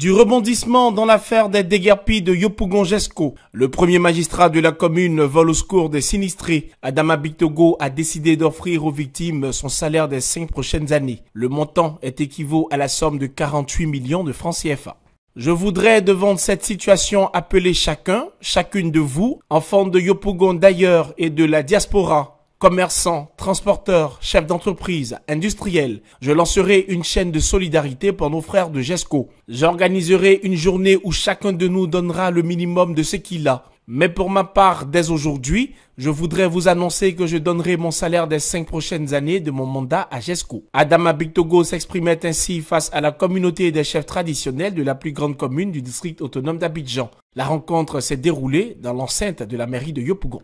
Du rebondissement dans l'affaire des déguerpis de yopougon Jesco, le premier magistrat de la commune vole au secours des sinistrés. Adama Bitogo a décidé d'offrir aux victimes son salaire des cinq prochaines années. Le montant est équivaut à la somme de 48 millions de francs CFA. Je voudrais, devant cette situation, appeler chacun, chacune de vous, enfants de Yopougon d'ailleurs et de la diaspora, commerçants, transporteur, chef d'entreprise, industriel, Je lancerai une chaîne de solidarité pour nos frères de GESCO. J'organiserai une journée où chacun de nous donnera le minimum de ce qu'il a. Mais pour ma part, dès aujourd'hui, je voudrais vous annoncer que je donnerai mon salaire des cinq prochaines années de mon mandat à GESCO. Adama Bictogo s'exprimait ainsi face à la communauté des chefs traditionnels de la plus grande commune du district autonome d'Abidjan. La rencontre s'est déroulée dans l'enceinte de la mairie de Yopougon.